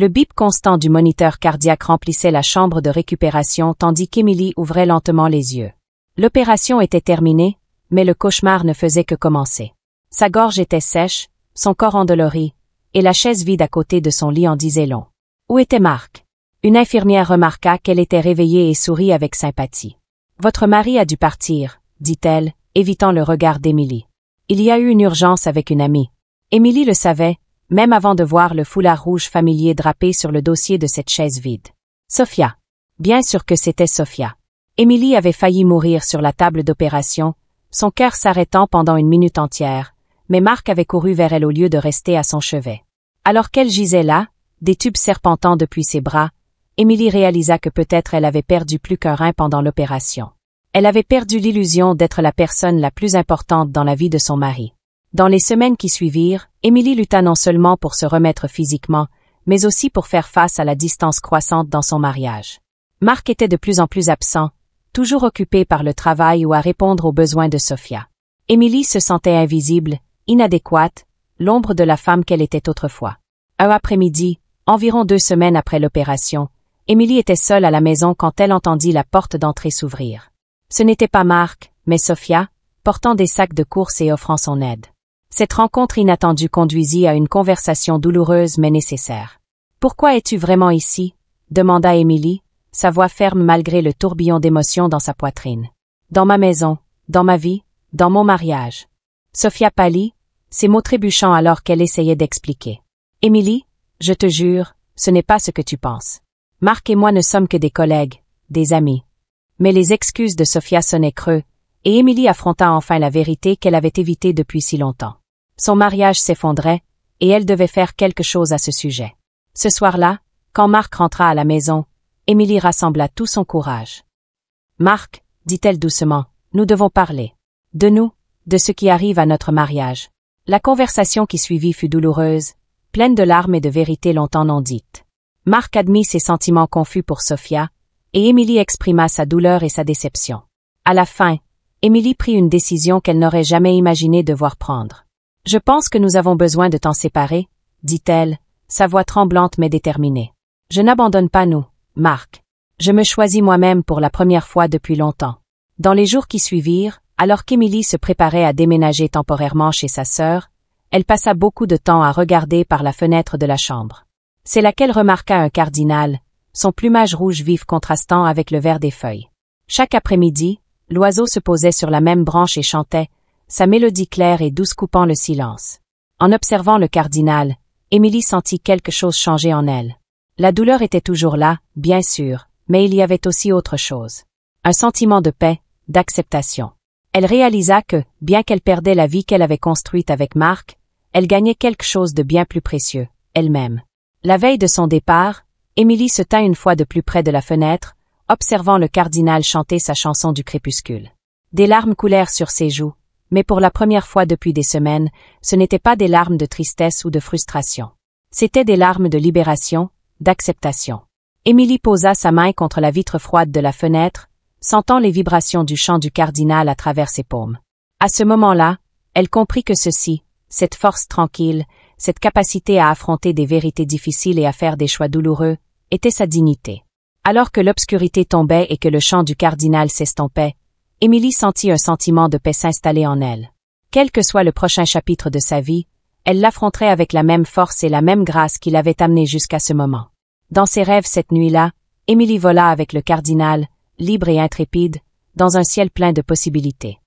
Le bip constant du moniteur cardiaque remplissait la chambre de récupération tandis qu'Émilie ouvrait lentement les yeux. L'opération était terminée, mais le cauchemar ne faisait que commencer. Sa gorge était sèche, son corps endolori, et la chaise vide à côté de son lit en disait long. Où était Marc Une infirmière remarqua qu'elle était réveillée et sourit avec sympathie. Votre mari a dû partir, dit-elle, évitant le regard d'Émilie. Il y a eu une urgence avec une amie. Émilie le savait, même avant de voir le foulard rouge familier drapé sur le dossier de cette chaise vide. Sophia. Bien sûr que c'était Sophia. Émilie avait failli mourir sur la table d'opération, son cœur s'arrêtant pendant une minute entière, mais Marc avait couru vers elle au lieu de rester à son chevet. Alors qu'elle gisait là, des tubes serpentant depuis ses bras, Émilie réalisa que peut-être elle avait perdu plus qu'un rein pendant l'opération. Elle avait perdu l'illusion d'être la personne la plus importante dans la vie de son mari. Dans les semaines qui suivirent, Émilie lutta non seulement pour se remettre physiquement, mais aussi pour faire face à la distance croissante dans son mariage. Marc était de plus en plus absent, toujours occupé par le travail ou à répondre aux besoins de Sophia. Émilie se sentait invisible, inadéquate, l'ombre de la femme qu'elle était autrefois. Un après-midi, environ deux semaines après l'opération, Émilie était seule à la maison quand elle entendit la porte d'entrée s'ouvrir. Ce n'était pas Marc, mais Sophia, portant des sacs de course et offrant son aide. Cette rencontre inattendue conduisit à une conversation douloureuse mais nécessaire. Pourquoi es-tu vraiment ici demanda Émilie, sa voix ferme malgré le tourbillon d'émotions dans sa poitrine. Dans ma maison, dans ma vie, dans mon mariage. Sophia pâlit, ses mots trébuchant alors qu'elle essayait d'expliquer. Émilie, je te jure, ce n'est pas ce que tu penses. Marc et moi ne sommes que des collègues, des amis. Mais les excuses de Sophia sonnaient creux, et Émilie affronta enfin la vérité qu'elle avait évitée depuis si longtemps. Son mariage s'effondrait, et elle devait faire quelque chose à ce sujet. Ce soir-là, quand Marc rentra à la maison, Émilie rassembla tout son courage. Marc, dit-elle doucement, nous devons parler. De nous, de ce qui arrive à notre mariage. La conversation qui suivit fut douloureuse, pleine de larmes et de vérités longtemps non dites. Marc admit ses sentiments confus pour Sophia, et Émilie exprima sa douleur et sa déception. À la fin, Émilie prit une décision qu'elle n'aurait jamais imaginé devoir prendre. Je pense que nous avons besoin de t'en séparer, dit-elle, sa voix tremblante mais déterminée. Je n'abandonne pas nous, Marc. Je me choisis moi-même pour la première fois depuis longtemps. Dans les jours qui suivirent, alors qu'Émilie se préparait à déménager temporairement chez sa sœur, elle passa beaucoup de temps à regarder par la fenêtre de la chambre. C'est laquelle remarqua un cardinal, son plumage rouge vif contrastant avec le vert des feuilles. Chaque après-midi, l'oiseau se posait sur la même branche et chantait, sa mélodie claire et douce coupant le silence. En observant le cardinal, Émilie sentit quelque chose changer en elle. La douleur était toujours là, bien sûr, mais il y avait aussi autre chose. Un sentiment de paix, d'acceptation. Elle réalisa que, bien qu'elle perdait la vie qu'elle avait construite avec Marc, elle gagnait quelque chose de bien plus précieux, elle-même. La veille de son départ, Émilie se tint une fois de plus près de la fenêtre, observant le cardinal chanter sa chanson du crépuscule. Des larmes coulèrent sur ses joues, mais pour la première fois depuis des semaines, ce n'étaient pas des larmes de tristesse ou de frustration. C'étaient des larmes de libération, d'acceptation. Émilie posa sa main contre la vitre froide de la fenêtre, sentant les vibrations du chant du cardinal à travers ses paumes. À ce moment-là, elle comprit que ceci, cette force tranquille, cette capacité à affronter des vérités difficiles et à faire des choix douloureux, était sa dignité. Alors que l'obscurité tombait et que le chant du cardinal s'estompait, Émilie sentit un sentiment de paix s'installer en elle. Quel que soit le prochain chapitre de sa vie, elle l'affronterait avec la même force et la même grâce qui l'avait amenée jusqu'à ce moment. Dans ses rêves cette nuit-là, Émilie vola avec le cardinal, libre et intrépide, dans un ciel plein de possibilités.